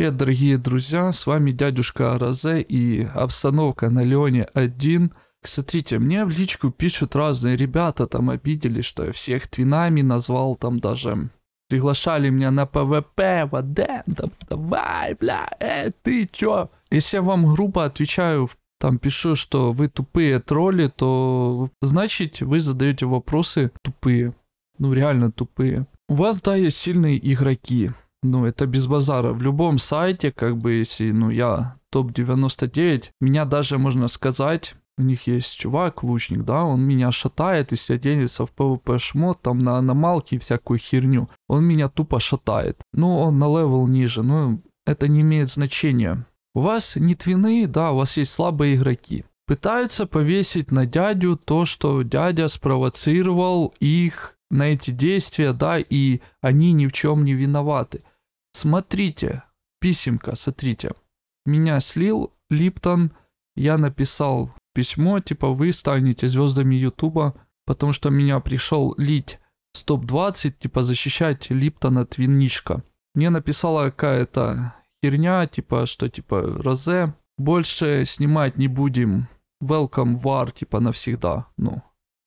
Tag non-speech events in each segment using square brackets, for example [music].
Привет, дорогие друзья, с вами дядюшка Аразе и обстановка на Леоне 1. Смотрите, мне в личку пишут разные ребята, там обидели, что я всех твинами назвал, там даже приглашали меня на ПВП, Ваден, там, давай, бля, э, ты чё? Если я вам грубо отвечаю, там пишу, что вы тупые тролли, то значит вы задаете вопросы тупые. Ну реально тупые. У вас, да, есть сильные игроки ну, это без базара. В любом сайте, как бы, если, ну, я топ-99, меня даже, можно сказать, у них есть чувак, лучник, да, он меня шатает, если оденется в PvP шмот, там на аномалке и всякую херню. Он меня тупо шатает. Ну, он на левел ниже, ну, это не имеет значения. У вас не твины да, у вас есть слабые игроки. Пытаются повесить на дядю то, что дядя спровоцировал их на эти действия, да, и они ни в чем не виноваты. Смотрите, писемка, смотрите. Меня слил Липтон, я написал письмо, типа вы станете звездами Ютуба, потому что меня пришел лить стоп-20, типа защищать Липтон от винничка. Мне написала какая-то херня, типа что типа Розе, больше снимать не будем, welcome war, типа навсегда, ну.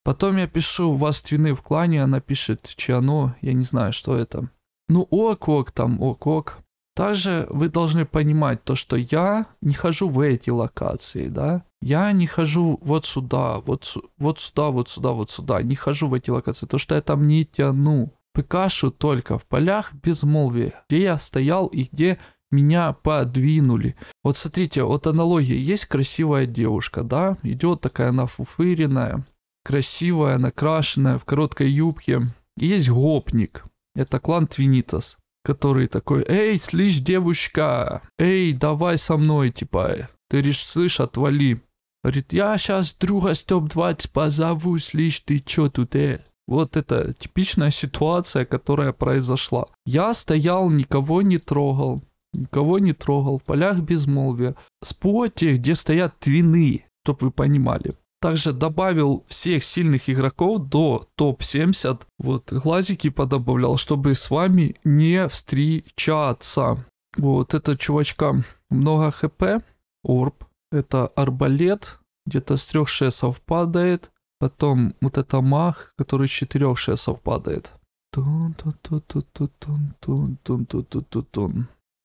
Потом я пишу, у вас твины в клане, она пишет, чья оно, я не знаю, что это ну ок-ок там, ок-ок. Также вы должны понимать то, что я не хожу в эти локации, да. Я не хожу вот сюда, вот, вот сюда, вот сюда, вот сюда. Не хожу в эти локации, то что я там не тяну. Пикашу только в полях безмолвия, где я стоял и где меня подвинули. Вот смотрите, вот аналогия. Есть красивая девушка, да? Идет такая она фуфыренная, красивая, накрашенная, в короткой юбке. И есть гопник. Это клан Твинитас, который такой, эй, слышь, девушка, эй, давай со мной, типа, ты лишь слышь, отвали. Говорит, я сейчас друга стоп 20 позову, слышь, ты чё тут, э? Вот это типичная ситуация, которая произошла. Я стоял, никого не трогал, никого не трогал, в полях безмолвия. Споте, где стоят твины, чтоб вы понимали также добавил всех сильных игроков до топ-70. Вот, глазики подобавлял, чтобы с вами не встречаться. Вот, это чувачка много хп. Орб. Это арбалет. Где-то с трех шесов падает. Потом вот это мах, который с четырех шесов падает.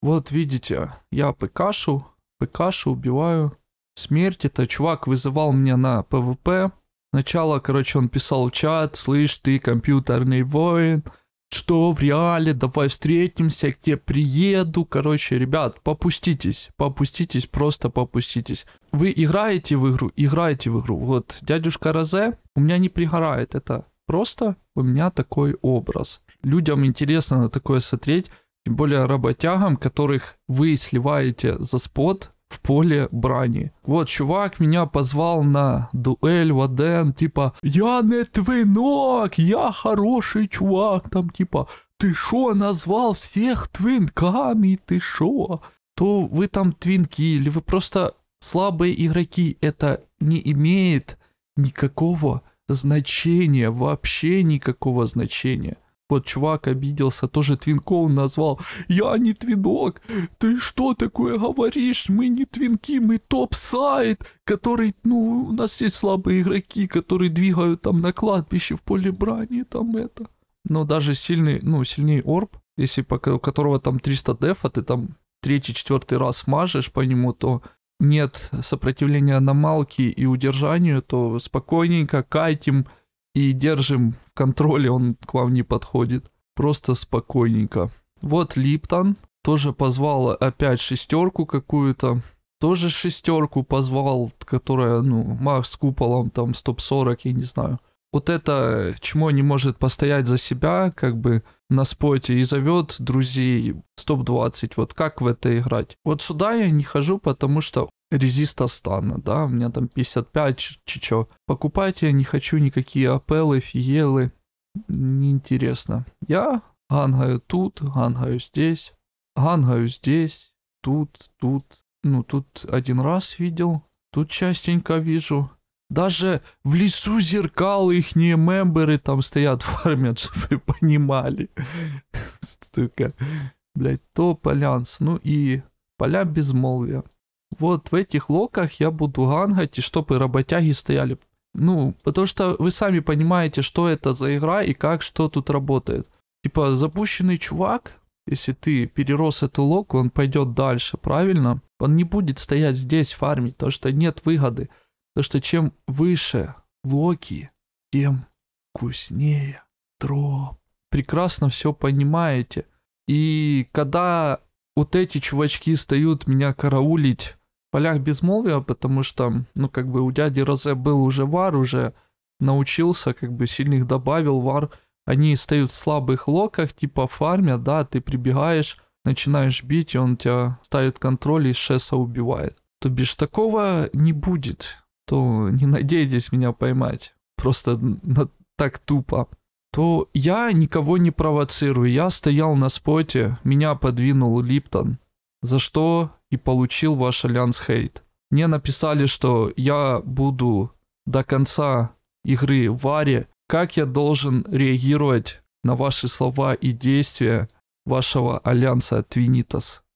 Вот видите, я пикашу, пикашу убиваю смерть. Это чувак вызывал меня на ПВП. Сначала, короче, он писал в чат, слышь, ты компьютерный воин, что в реале, давай встретимся, к тебе приеду. Короче, ребят, попуститесь, попуститесь, просто попуститесь. Вы играете в игру, играете в игру. Вот, дядюшка Розе у меня не пригорает, это просто у меня такой образ. Людям интересно на такое смотреть, тем более работягам, которых вы сливаете за спот, в поле брани. Вот чувак меня позвал на дуэль в Аден, типа, я не твой ног, я хороший чувак, там типа, ты шо назвал всех твинками, ты шо? То вы там твинки, или вы просто слабые игроки, это не имеет никакого значения, вообще никакого значения. Вот чувак обиделся, тоже твинком назвал. Я не твинок, ты что такое говоришь? Мы не твинки, мы топ-сайт, который, ну, у нас есть слабые игроки, которые двигают там на кладбище, в поле брани, там это. Но даже сильный, ну, сильнее орб, если пока, у которого там 300 дефа, ты там третий, четвертый раз мажешь по нему, то нет сопротивления аномалки и удержанию, то спокойненько кайтим и держим в контроле, он к вам не подходит. Просто спокойненько. Вот Липтон тоже позвал опять шестерку какую-то. Тоже шестерку позвал, которая, ну, Макс с куполом, там, стоп 40, я не знаю вот это чмо не может постоять за себя, как бы на споте и зовет друзей стоп-20. Вот как в это играть? Вот сюда я не хожу, потому что резиста стана, да, у меня там 55 чичо. Покупать я не хочу никакие апеллы, фиелы. Неинтересно. Я гангаю тут, гангаю здесь, гангаю здесь, тут, тут. Ну, тут один раз видел, тут частенько вижу. Даже в лесу зеркал их не мемберы там стоят, фармят, [laughs] чтобы вы понимали. Столько, блядь, то полянс. Ну и поля безмолвия. Вот в этих локах я буду гангать, и чтобы работяги стояли. Ну, потому что вы сами понимаете, что это за игра и как что тут работает. Типа запущенный чувак, если ты перерос эту локу, он пойдет дальше, правильно? Он не будет стоять здесь фармить, потому что нет выгоды то что чем выше Локи, тем вкуснее троп. Прекрасно все понимаете. И когда вот эти чувачки стают меня караулить в полях безмолвия, потому что, ну, как бы у дяди Розе был уже вар, уже научился, как бы сильных добавил вар, они стоят в слабых локах, типа фармят, да, ты прибегаешь, начинаешь бить, и он тебя ставит контроль и шеса убивает. То бишь, такого не будет то не надейтесь меня поймать. Просто так тупо. То я никого не провоцирую. Я стоял на споте, меня подвинул Липтон. За что и получил ваш альянс хейт. Мне написали, что я буду до конца игры в Варе, как я должен реагировать на ваши слова и действия вашего альянса Твинитас.